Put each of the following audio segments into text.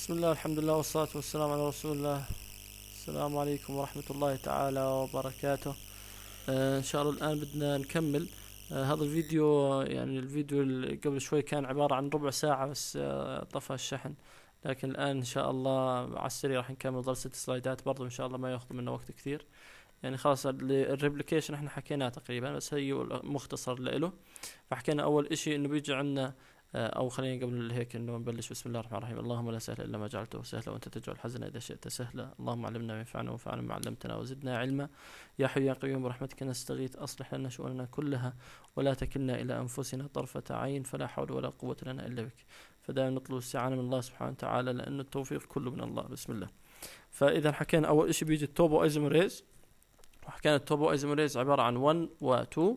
بسم الله الحمد لله والصلاة والسلام على رسول الله السلام عليكم ورحمة الله تعالى وبركاته آه إن شاء الله الآن بدنا نكمل آه هذا الفيديو يعني الفيديو اللي قبل شوي كان عبارة عن ربع ساعة بس آه طفى الشحن لكن الآن إن شاء الله على السريع راح نكمل ست سلايدات برضو إن شاء الله ما ياخذ منا وقت كثير يعني خلاص الريبليكيشن احنا حكيناه تقريبا بس هي مختصر لإله فحكينا أول إشي إنه بيجي عندنا او خلينا قبل هيك انه نبلش بسم الله الرحمن الرحيم اللهم لا سهل الا ما جعلته سهلا وانت تجعل الحزن اذا شئت سهلا اللهم علمنا ما ينفعنا وانفعنا ما علمتنا وزدنا علما يا حي يا قيوم برحمتك نستغيث اصلح لنا شؤوننا كلها ولا تكلنا الى انفسنا طرفه عين فلا حول ولا قوه لنا الا بك فدائما نطلب الاستعانه من الله سبحانه وتعالى لانه التوفيق كله من الله بسم الله فاذا حكينا اول شيء بيجي التوبو ايزمريز وحكينا التوبو ايزمريز عباره عن 1 و 2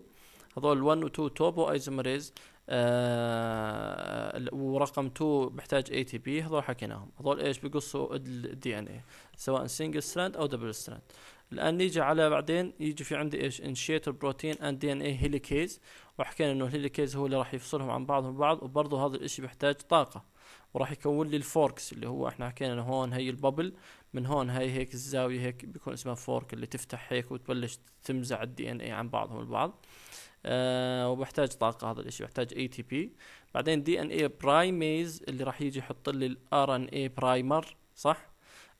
هذول 1 و 2 توبو ايزمريز آه ورقم 2 محتاج اي تي بي هذول حكيناهم هذول ايش بقصوا الدي ان اي سواء سنجل ستراند او دبل ستراند الان نيجي على بعدين يجي في عندي ايش انشيتر بروتين اند دي ان اي هيليكيز وحكينا انه الهيليكيز هو اللي راح يفصلهم عن بعضهم البعض وبرضه هذا الاشي بحتاج طاقه وراح يكون لي الفوركس اللي هو احنا حكينا انه هون هي الببل من هون هي هيك الزاويه هيك بيكون اسمها فورك اللي تفتح هيك وتبلش تمزع الدي ان اي عن بعضهم البعض آه، وبحتاج طاقه هذا الشيء بحتاج اي تي بي بعدين دي ان اي برايميز اللي راح يجي يحط لي الار ان اي برايمر صح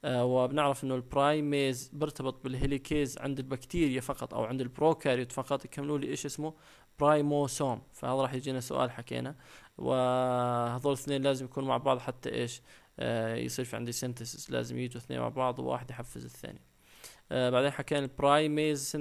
آه وبنعرف انه البرايميز بيرتبط بالهيليكيز عند البكتيريا فقط او عند البروكاريوت فقط يكملوا لي ايش اسمه برايموسوم فهذا راح يجينا سؤال حكينا وهذول الاثنين لازم يكونوا مع بعض حتى ايش آه يصير في عندي سينتسيس لازم يجوا اثنين مع بعض وواحد يحفز الثاني آه، بعدين حكينا البرايميز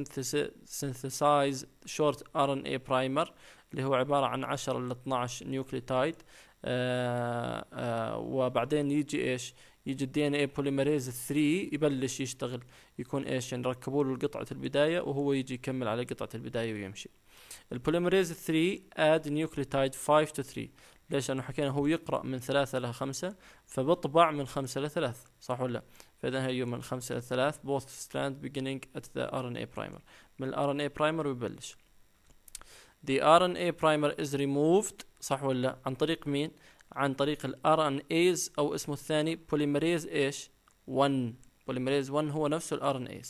سينثسايز شورت ار ان اي برايمر اللي هو عباره عن 10 ل 12 نيوكليوتايد آه، آه، وبعدين يجي ايش يجي الدي ان اي بوليمريز 3 يبلش يشتغل يكون ايش يعني ركبوا له قطعه البدايه وهو يجي يكمل على قطعه البدايه ويمشي البوليمريز 3 اد نيوكليوتايد 5 تو 3 ليش؟ لأنه حكينا هو يقرأ من ثلاثة إلى خمسة فبطبع من خمسة إلى ثلاث صح ولا لا؟ فإذا هي من خمسة إلى ثلاث both strand beginning at the RNA primer من ال RNA primer ويبلش The RNA primer is removed صح ولا لا؟ عن طريق مين؟ عن طريق ال RNAs أو اسمه الثاني polymerase إيش؟ 1 polymerase 1 هو نفسه ال RNAs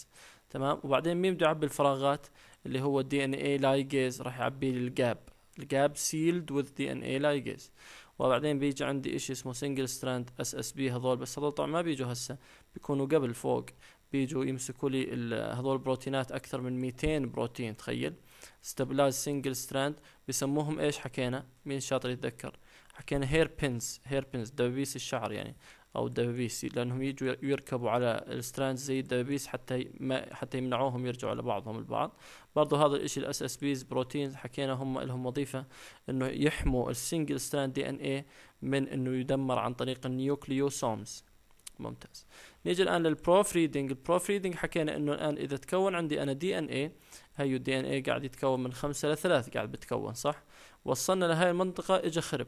تمام وبعدين مين بده يعبي الفراغات اللي هو الدي ان اي لايجيز راح يعبي لي الجاب الجاب سيلد وذ دي ان اي لايجيز وبعدين بيجي عندي اشي اسمه سنجل ستراند اس اس بي هذول بس هذول طبعا ما بيجوا هسه بيكونوا قبل فوق بيجوا يمسكوا لي هذول البروتينات اكثر من 200 بروتين تخيل ستابلايز سنجل ستراند بسموهم ايش حكينا مين شاطر يتذكر حكينا هير بينز هير بينز دبابيس الشعر يعني او الدبابيس لانهم يجوا يركبوا على الستراندز زي الدبابيس حتى ما حتى يمنعوهم يرجعوا لبعضهم البعض برضه هذا الشيء الاس اس بيز بروتينز حكينا هم لهم وظيفه انه يحموا السنجل ستراند دي ان اي من انه يدمر عن طريق النيوكليوسومز ممتاز نيجي الان للبروف ريدنج البروف ريدنج حكينا انه الان اذا تكون عندي انا دي ان اي هيو الدي ان اي قاعد يتكون من خمسة لثلاث قاعد بتكون صح وصلنا لهي المنطقة اجى خرب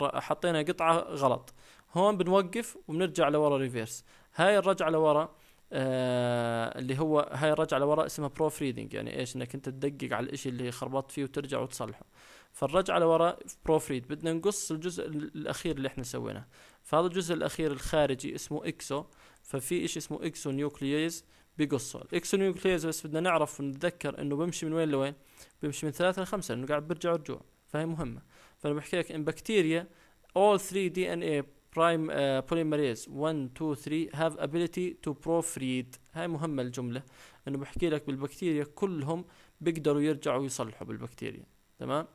حطينا قطعة غلط هون بنوقف وبنرجع لورا ريفيرس هاي الرجعه لورا آه اللي هو هاي الرجعه لورا اسمها بروف ريدنج يعني ايش انك انت تدقق على الاشي اللي خربطت فيه وترجع وتصلحه فالرجعه لورا بروف ريد بدنا نقص الجزء الاخير اللي احنا سويناه فهذا الجزء الاخير الخارجي اسمه اكسو ففي اشي اسمه اكسو نيوكلييز بقصه الاكسو نيوكلييز بس بدنا نعرف ونتذكر انه بيمشي من وين لوين بيمشي من ثلاثة لخمسة لانه قاعد بيرجع ورجوع فهي مهمة فانا بحكي لك ان بكتيريا all 3 دي ان اي برايم بوليمريز 1 2 3 هاف ابيليتي تو بروفريد هاي مهمة الجملة انه بحكي لك بالبكتيريا كلهم بيقدروا يرجعوا يصلحوا بالبكتيريا تمام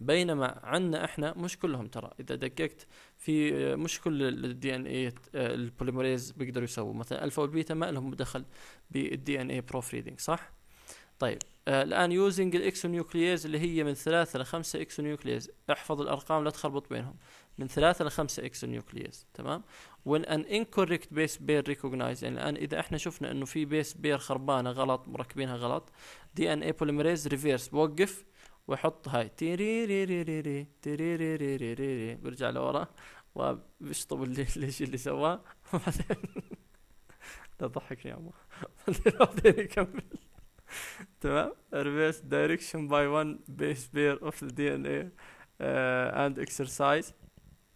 بينما عندنا احنا مش كلهم ترى اذا دققت في آه، مش كل الدي ان اي البوليمريز بيقدروا يسووا مثلا الفا والبيتا ما لهم دخل بالدي ان اي بروفريدنج صح طيب آه، الان يوزنج الاكسونيوكليز اللي هي من ثلاثة لخمسة اكسونيوكليز احفظ الارقام لا تخربط بينهم من ثلاثة لخمسة اكسونيوكليز تمام وان ان incorrect بيس بير ريكوجنايز يعني الان اذا احنا شفنا انه في بيس بير خربانه غلط مركبينها غلط دي ان اي بوليمريز ريفيرس بوقف واحط هاي تيري ري ري ري ري تيري ري ري ري ري ري برجع لورا وبشطب اللي ليش اللي سواه وبعدين لا ضحكني يا عمو بعدين يكمل تمام دايركشن باي by بيس بير اوف ذا دي ان اي اند اكسرسايز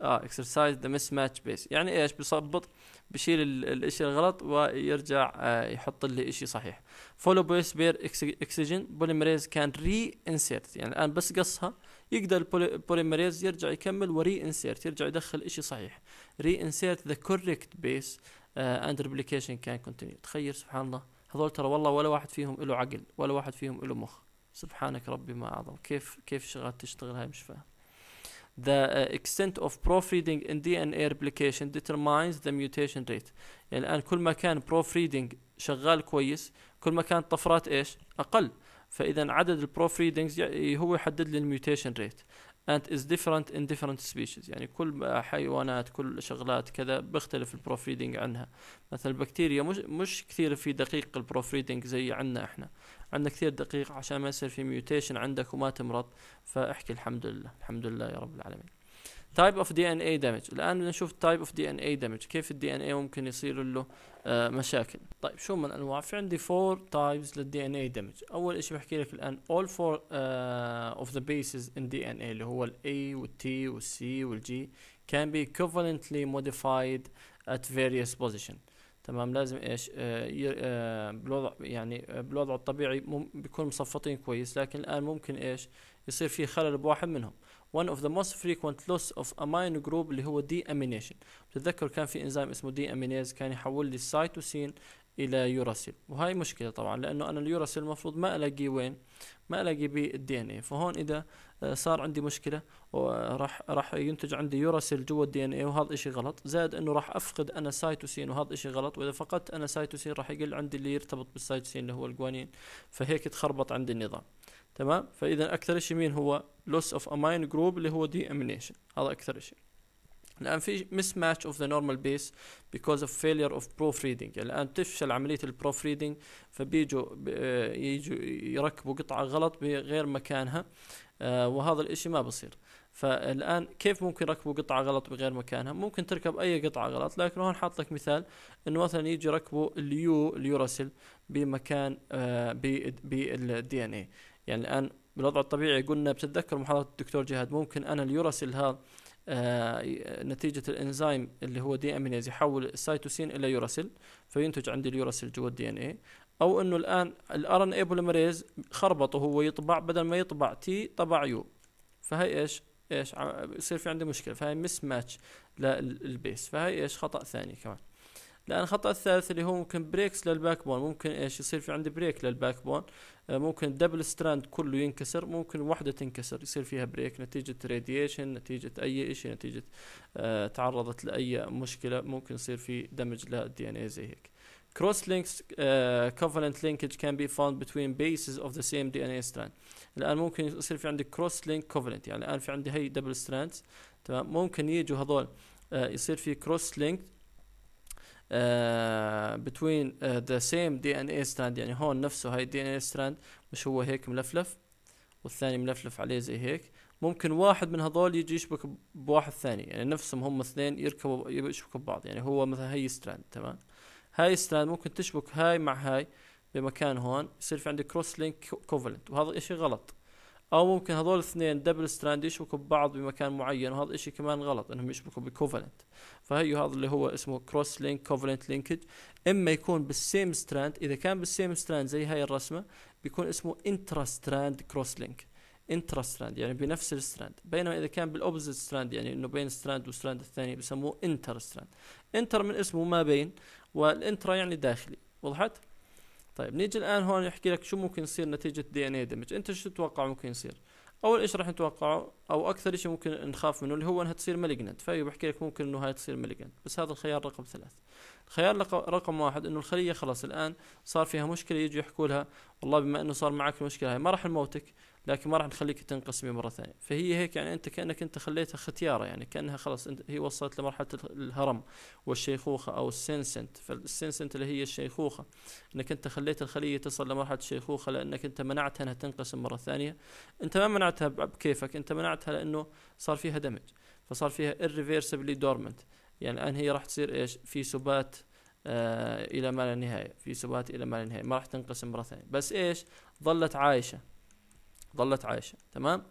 اه اكسرسايز ذا مس ماتش بيس يعني ايش بيصبط بشيل الاشي الغلط ويرجع آه، يحط لي اشي صحيح فولو بيس بير اكسجين بوليمريز كان ري انسيرت يعني الان بس قصها يقدر البوليمريز يرجع يكمل وري انسيرت يرجع يدخل اشي صحيح ري انسيرت ذا كوريكت بيس اند ريبليكيشن كان كونتينيو تخيل سبحان الله هذول ترى والله ولا واحد فيهم له عقل ولا واحد فيهم له مخ سبحانك ربي ما اعظم كيف كيف شغلات تشتغل هاي مش فاهم The uh, extent of proofreading in DNA replication determines the mutation rate يعني الآن كل ما كان proofreading شغال كويس كل ما كانت طفرات إيش أقل فإذا عدد البروفريدنجز هو يحدد لي الميوتيشن ريت and is different in different species يعني كل حيوانات كل شغلات كذا بيختلف البروفريدنج عنها مثلا البكتيريا مش مش كثير في دقيق البروفريدنج زي عندنا احنا عندنا كثير دقيق عشان ما يصير في ميوتيشن عندك وما تمرض فاحكي الحمد لله الحمد لله يا رب العالمين تايب اوف دي ان اي دامج الان بدنا نشوف تايب اوف دي ان اي دامج كيف الدي ان اي ممكن يصير له آه، مشاكل طيب شو من انواع في عندي فور تايبز للدي ان اي دامج اول شيء بحكي لك الان اول فور اوف ذا ان دي ان اي اللي هو الاي والتي والسي والجي كان بي كوفالنتلي موديفايد ات فيريس بوزيشن تمام لازم ايش آه، آه، بالوضع يعني بالوضع الطبيعي بيكون مصفطين كويس لكن الان ممكن ايش يصير في خلل بواحد منهم one of the most frequent loss of امين group اللي هو دي امينيشن بتتذكر كان في انزيم اسمه دي امينيز كان يحول لي السيتوسين الى يوراسيل وهي مشكله طبعا لانه انا اليوراسيل المفروض ما الاقيه وين ما الاقي بالدي ان اي فهون اذا آه، صار عندي مشكله وراح آه، راح ينتج عندي يوراسيل جوا الدي ان اي وهذا شيء غلط زائد انه راح افقد انا سايتوسين وهذا شيء غلط واذا فقدت انا سايتوسين راح يقل عندي اللي يرتبط بالسايتوسين اللي هو الجوانين فهيك تخربط عندي النظام تمام فاذا اكثر شيء مين هو لوس اوف امين جروب اللي هو دي امينيشن هذا اكثر شيء الان في مس ماتش اوف ذا نورمال بيس بيكوز اوف فيلير اوف بروف ريدنج الان تفشل عمليه البروف ريدنج فبيجوا آه، يجوا يركبوا قطعه غلط بغير مكانها آه، وهذا الاشي ما بصير فالان كيف ممكن يركبوا قطعه غلط بغير مكانها ممكن تركب اي قطعه غلط لكن هون حاط لك مثال انه مثلا يجي يركبوا اليو اليوراسيل بمكان بالدي ان اي يعني الان بالوضع الطبيعي قلنا بتتذكر محاضره الدكتور جهاد ممكن انا اليوراسيل هذا آه نتيجة الانزيم اللي هو دي امينيز إيه يحول السيتوسين الى يوراسيل فينتج عندي اليوراسيل جوا الدي ان اي او انه الان الار ان اي بوليمريز خربطه هو يطبع بدل ما يطبع تي طبع يو فهي ايش؟ ايش يصير في عندي مشكله فهي مس ماتش للبيس فهي ايش خطا ثاني كمان الان الخطا الثالث اللي هو ممكن بريكس للباك بون ممكن ايش يصير في عندي بريك للباك بون آه، ممكن الدبل ستراند كله ينكسر ممكن واحدة تنكسر يصير فيها بريك نتيجة راديشن نتيجة أي شيء نتيجة آه تعرضت لأي مشكلة ممكن يصير في دمج للدي ان اي زي هيك cross links uh, covalent linkage can be found between bases of the same DNA strand الآن ممكن يصير في عندي cross link covalent يعني الآن في عندي هي double strands تمام ممكن يجوا هذول uh, يصير في cross linked بتوين ذا سيم دي ان اي ستراند يعني هون نفسه هاي الدي ان اي ستراند مش هو هيك ملفلف والثاني ملفلف عليه زي هيك ممكن واحد من هذول يجي يشبك بواحد ثاني يعني نفسهم هم اثنين يركبوا يشبكوا ببعض يعني هو مثلا هي ستراند تمام هاي ستراند ممكن تشبك هاي مع هاي بمكان هون يصير في عندي كروس لينك كوفالنت وهذا اشي غلط او ممكن هذول الاثنين دبل ستراند يشبكوا ببعض بمكان معين وهذا الشيء كمان غلط انهم يشبكوا بكوفالنت فهي هذا اللي هو اسمه كروس لينك كوفالنت لينكج اما يكون بالسيم ستراند اذا كان بالسيم ستراند زي هاي الرسمه بيكون اسمه انترا ستراند كروس لينك انترا ستراند يعني بنفس الستراند بينما اذا كان بالاوبزيت ستراند يعني انه بين ستراند وستراند الثاني بسموه انتر ستراند انتر من اسمه ما بين والانترا يعني داخلي وضحت طيب نيجي الان هون يحكي لك شو ممكن يصير نتيجه دي ان اي دمج انت شو تتوقع ممكن يصير اول شيء راح نتوقعه او اكثر شيء ممكن نخاف منه اللي هو انها تصير مالجنت فهي بحكي لك ممكن انه هاي تصير مالجنت بس هذا الخيار رقم ثلاث الخيار رقم واحد انه الخليه خلاص الان صار فيها مشكله يجي يحكوا لها والله بما انه صار معك المشكله هاي ما راح نموتك لكن ما راح نخليك تنقسمي مره ثانيه فهي هيك يعني انت كانك انت خليتها ختياره يعني كانها خلاص هي وصلت لمرحله الهرم والشيخوخه او السنسنت فالسنسنت اللي هي الشيخوخه انك انت خليت الخليه تصل لمرحله الشيخوخه لانك انت منعتها انها تنقسم مره ثانيه انت ما منعتها بكيفك انت منعتها لانه صار فيها دمج فصار فيها irreversibly dormant يعني الان هي راح تصير ايش في سبات آه الى ما لا نهايه في سبات الى ما لا نهايه ما راح تنقسم مره ثانيه بس ايش ظلت عايشه ظلت عايشه تمام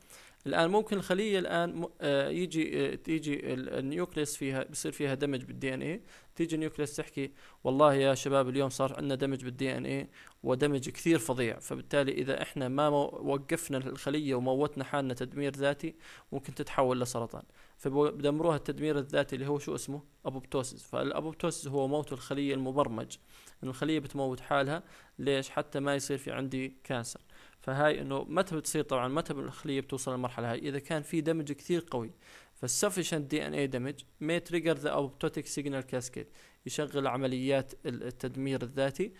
الان ممكن الخليه الان آه، يجي آه، تيجي النيوكليس فيها بصير فيها دمج بالدي ان اي تيجي النيوكليس تحكي والله يا شباب اليوم صار عندنا دمج بالدي ان اي ودمج كثير فظيع فبالتالي اذا احنا ما وقفنا الخليه وموتنا حالنا تدمير ذاتي ممكن تتحول لسرطان فبدمروها التدمير الذاتي اللي هو شو اسمه ابوبتوسيس فالابوبتوسيس هو موت الخليه المبرمج ان الخليه بتموت حالها ليش حتى ما يصير في عندي كانسر فهاي انه متى بتصير طبعا متى الخليه بتوصل للمرحله هاي اذا كان في دمج كثير قوي فالسفشنت دي ان اي دمج مي تريجر ذا اوبتوتيك سيجنال كاسكيد يشغل عمليات التدمير الذاتي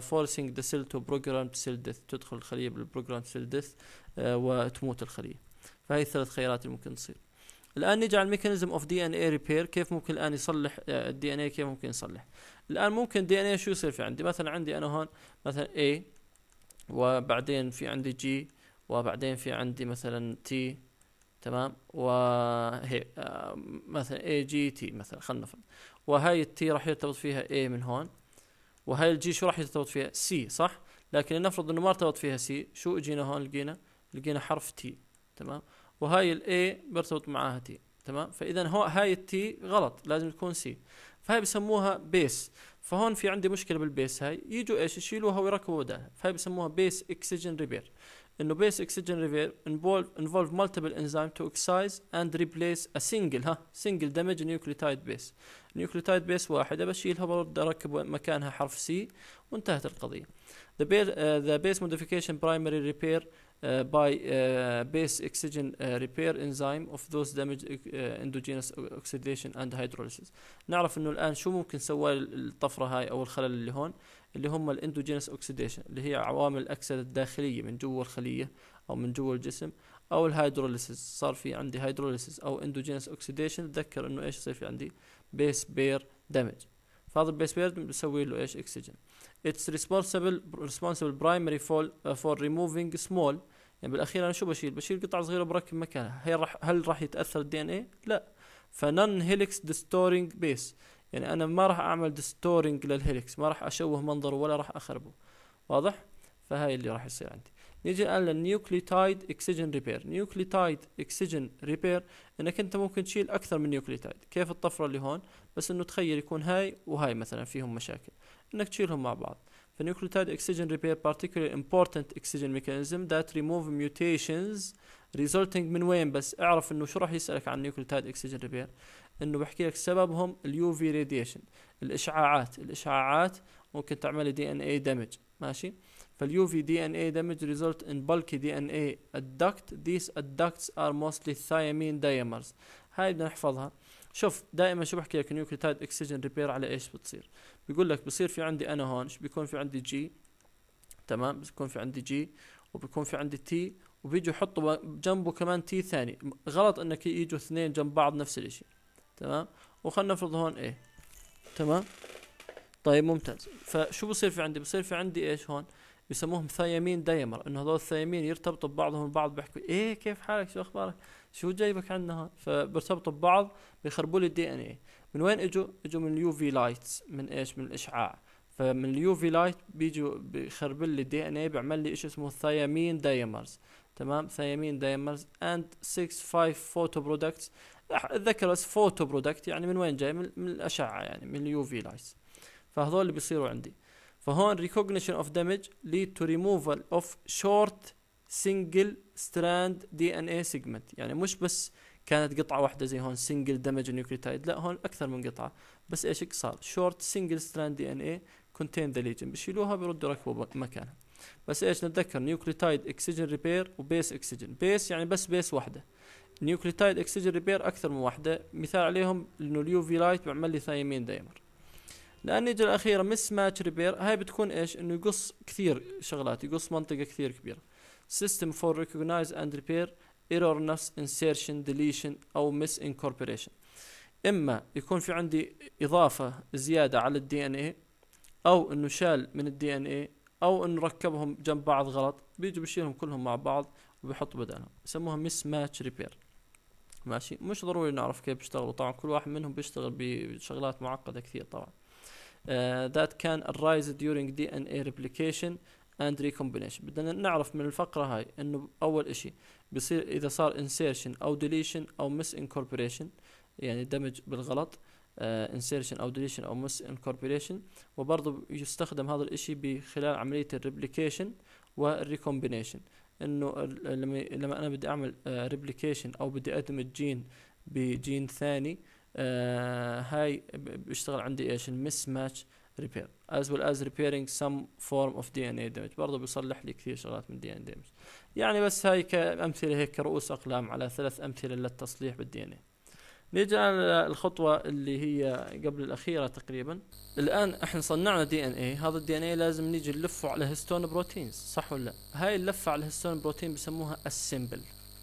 فورسينج ذا سيل تو بروجرام سيل ديث تدخل الخليه بالبروجرام سيل ديث وتموت الخليه فهي الثلاث خيارات اللي ممكن تصير الان نيجي على الميكانيزم اوف دي ان اي ريبير كيف ممكن الان يصلح الدي ان اي كيف ممكن يصلح الان ممكن دي ان اي شو يصير في عندي مثلا عندي انا هون مثلا اي وبعدين في عندي جي وبعدين في عندي مثلا تي تمام وهي مثلا اي جي تي مثلا خلينا نفرض وهاي التي راح يرتبط فيها اي من هون وهاي الجي شو راح يرتبط فيها سي صح لكن لنفرض انه ما ارتبط فيها سي شو اجينا هون لقينا لقينا حرف تي تمام وهاي الاي بيرتبط معاها تي تمام فاذا هو هاي التي غلط لازم تكون سي فهي بسموها بيس فهون في عندي مشكله بالبيس هاي يجوا ايش يشيلوها ويركبوا بدالها فهي بسموها بيس اكسجين ريبير انه بيس اكسجين ريبير انفولف مالتيبل انزيم تو اكسايز اند ريبليس ا سنجل ها سنجل دامج نيوكليوتايد بيس نيوكليوتايد بيس واحده بشيلها برد اركب مكانها حرف سي وانتهت القضيه ذا بيس موديفيكيشن برايمري ريبير uh, by uh, base oxygen uh, repair enzyme of those damaged uh, endogenous oxidation and hydrolysis نعرف انه الان شو ممكن سوى الطفره هاي او الخلل اللي هون اللي هم الاندوجينس اوكسيديشن اللي هي عوامل الاكسده الداخليه من جوا الخليه او من جوا الجسم او الهيدروليسيس صار في عندي هيدروليسيس او اندوجينس اوكسيديشن تذكر انه ايش يصير في عندي بيس بير دامج فهذا البيس بيرد بسوي له ايش اكسجين اتس ريسبونسبل ريسبونسبل برايمري فول فور ريموفينج سمول يعني بالاخير انا شو بشيل بشيل قطعه صغيره بركب مكانها هل راح هل راح يتاثر الدي ان اي لا فنن هيلكس ديستورينج بيس يعني انا ما راح اعمل ديستورينج للهيلكس ما راح اشوه منظره ولا راح اخربه واضح فهاي اللي راح يصير عندي نيجي الان للنيوكليتايد اكسجين ريبير نيوكليتايد اكسجين ريبير انك انت ممكن تشيل اكثر من نيوكليتايد كيف الطفره اللي هون بس انه تخيل يكون هاي وهاي مثلا فيهم مشاكل انك تشيلهم مع بعض فنيوكليتايد اكسجين ريبير particularly امبورتنت اكسجين ميكانيزم ذات ريموف ميوتيشنز ريزولتنج من وين بس اعرف انه شو راح يسالك عن نيوكليتايد اكسجين ريبير انه بحكي لك سببهم اليو في راديشن الاشعاعات الاشعاعات ممكن تعمل دي ان اي دامج ماشي فاليو في دي ان اي ان بلكي دي bulky اي ادكت ذيس ادكتس ار موستلي ثايمين دايمرز هاي بدنا نحفظها شوف دائما شو بحكي لك نيوكليتايد اكسجين ريبير على ايش بتصير بيقول لك بصير في عندي انا هون بيكون في عندي جي تمام بيكون في عندي جي وبيكون في عندي تي وبيجوا يحطوا جنبه كمان تي ثاني غلط انك يجوا اثنين جنب بعض نفس الشيء تمام وخلنا نفرض هون ايه تمام طيب ممتاز فشو بصير في عندي بصير في عندي ايش هون يسموهم ثيامين دايمر انه هذول الثيامين يرتبطوا ببعضهم البعض بيحكوا ايه كيف حالك شو اخبارك شو جايبك عندنا هون فبيرتبطوا ببعض بيخربوا لي الدي ان اي من وين اجوا اجوا من اليو في لايتس من ايش من الاشعاع فمن اليو في لايت بيجوا بيخربوا لي الدي ان اي بيعمل لي شيء اسمه ثيامين دايمرز تمام ثيامين دايمرز اند 65 فوتو برودكتس اتذكر بس فوتو برودكت يعني من وين جاي من, من الاشعه يعني من اليو في لايتس فهذول اللي بيصيروا عندي فهون ريكوجنيشن اوف دامج ليد تو ريموفال اوف شورت سنجل ستراند دي ان اي سيجمنت يعني مش بس كانت قطعه واحده زي هون سنجل دامج نيوكليوتايد لا هون اكثر من قطعه بس ايش صار شورت سنجل ستراند دي ان اي كونتين ذا ليجن بشيلوها بيردوا ركبوا مكانها بس ايش نتذكر نيوكليوتايد اكسجين ريبير وبيس اكسجين بيس يعني بس بيس واحده نيوكليوتايد اكسجين ريبير اكثر من واحده مثال عليهم انه اليو في لايت بيعمل لي ثايمين دايمر لان يجي الاخيره مس ماتش ريبير هاي بتكون ايش انه يقص كثير شغلات يقص منطقه كثير كبيره سيستم فور ريكوجنايز اند ريبير ايرور نفس انسيرشن ديليشن او مس انكوربوريشن اما يكون في عندي اضافه زياده على الدي ان اي او انه شال من الدي ان اي او انه ركبهم جنب بعض غلط بيجوا بيشيلهم كلهم مع بعض وبيحطوا بدالهم يسموها مس ماتش ريبير ماشي مش ضروري نعرف كيف بيشتغلوا طبعا كل واحد منهم بيشتغل بشغلات معقده كثير طبعا Uh, that can arise during DNA replication and recombination بدنا نعرف من الفقرة هاي انه اول اشي بصير اذا صار insertion او deletion او misincorporation يعني دمج بالغلط انسيرشن uh, او deletion او mis incorporation وبرضه يستخدم هذا الاشي بخلال عمليه ال replication الريبليكيشن recombination انه لما لما انا بدي اعمل ريبليكيشن uh, او بدي ادمج جين بجين ثاني آه هاي بيشتغل عندي ايش المس ماتش ريبير از ويل از ريبيرنج سم فورم اوف دي ان اي دامج برضه بيصلح لي كثير شغلات من دي ان دامج يعني بس هاي كامثله هيك كرؤوس اقلام على ثلاث امثله للتصليح بالدي ان اي نيجي على الخطوة اللي هي قبل الأخيرة تقريبا الآن احنا صنعنا دي ان اي هذا الدي ان اي لازم نيجي نلفه على هستون بروتينز صح ولا لا هاي اللفة على هستون بروتين بسموها السيمبل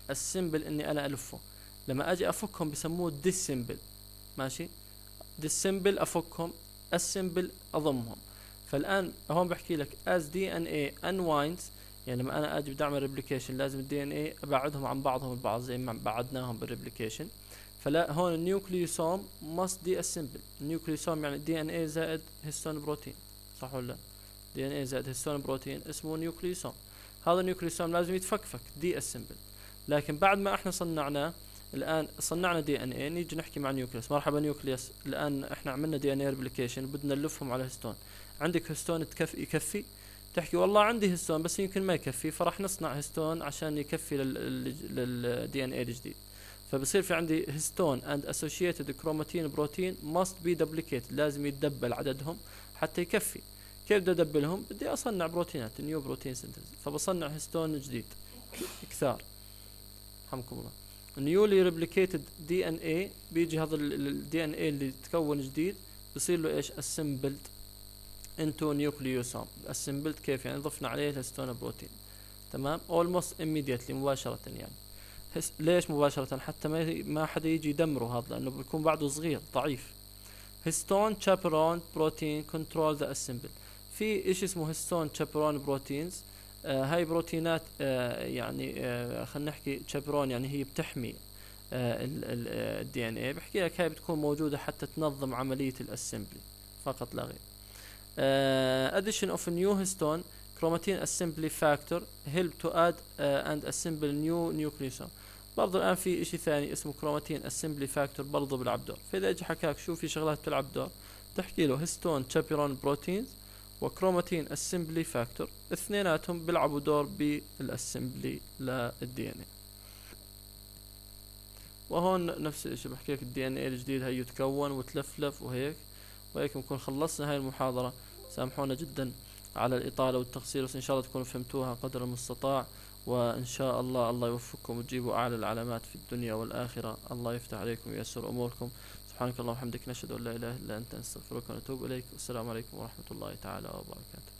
السيمبل اني انا الفه لما اجي افكهم بسموه ديسيمبل ماشي ديسمبل افكهم السمبل اضمهم فالان هون بحكي لك as DNA unwinds يعني لما انا اجي بدي اعمل ريبليكيشن لازم الدي ان اي ابعدهم عن بعضهم البعض زي ما بعدناهم بالريبليكيشن فلا هون النيوكليوسوم must دي اسمبل النيوكليوسوم يعني دي ان اي زائد هيستون بروتين صح ولا لا دي ان اي زائد هيستون بروتين اسمه نيوكليوسوم هذا النيوكليوسوم لازم يتفكفك دي اسمبل لكن بعد ما احنا صنعناه الان صنعنا دي ان اي نيجي نحكي مع نيوكليس مرحبا نيوكليس الان احنا عملنا دي ان اي ريبليكيشن بدنا نلفهم على هستون عندك هستون تكفي يكفي تحكي والله عندي هستون بس يمكن ما يكفي فراح نصنع هستون عشان يكفي للدي ان اي الجديد فبصير في عندي هستون اند اسوشيتد كروماتين بروتين ماست بي دوبليكيت لازم يتدبل عددهم حتى يكفي كيف بدي ادبلهم بدي اصنع بروتينات نيو بروتين سنتز فبصنع هستون جديد كثار حمكم الله نيولي ريبليكيتد دي ان اي بيجي هذا الدي ان اي اللي تكون جديد بصير له ايش اسمبلد انتو نيوكليوسوم اسمبلد كيف يعني ضفنا عليه الهستون بروتين تمام اولموست immediately مباشرة يعني هس ليش مباشرة حتى ما ما حدا يجي يدمره هذا لانه بيكون بعده صغير ضعيف هستون تشابرون بروتين كنترول ذا اسمبل في اشي اسمه هستون تشابرون بروتينز آه، هاي بروتينات آه، يعني آه، خلينا نحكي تشبرون يعني هي بتحمي الدي ان اي بحكي لك هاي بتكون موجوده حتى تنظم عمليه الاسمبلي فقط لا غير اديشن اوف نيو هيستون كروماتين اسمبلي فاكتور هيلب تو اد اند اسمبل نيو نيوكليوسوم برضه الان في شيء ثاني اسمه كروماتين اسمبلي فاكتور برضه بيلعب دور فاذا اجى حكاك شو في شغلات بتلعب دور تحكي له هيستون تشابيرون بروتينز وكروماتين اسمبلي فاكتور اثنيناتهم بيلعبوا دور بالاسمبلي للدي ان اي وهون نفس الشيء بحكي لك الدي ان اي الجديد هي يتكون وتلفلف وهيك وهيك بنكون خلصنا هاي المحاضرة سامحونا جدا على الإطالة والتقصير بس إن شاء الله تكونوا فهمتوها قدر المستطاع وإن شاء الله الله يوفقكم وتجيبوا أعلى العلامات في الدنيا والآخرة الله يفتح عليكم وييسر أموركم سبحانك اللهم وبحمدك نشهد أن لا إله إلا أنت نستغفرك ونتوب إليك والسلام عليكم ورحمة الله تعالى وبركاته